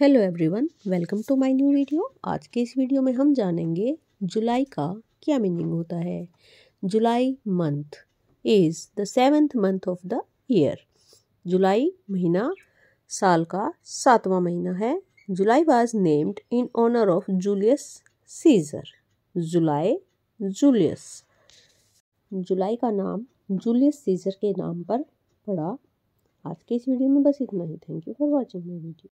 hello everyone welcome to my new video आज के इस वीडियो में हम जानेंगे जुलाई का क्या मीनिंग होता है July month is the seventh month of the year जुलाई महीना साल का सातवां महीना है July was named in honour of Julius Caesar जुलाई जूलियस जुलाई का नाम जूलियस सीजर के नाम पर पड़ा आज के इस वीडियो में बस इतना ही thank you for watching my video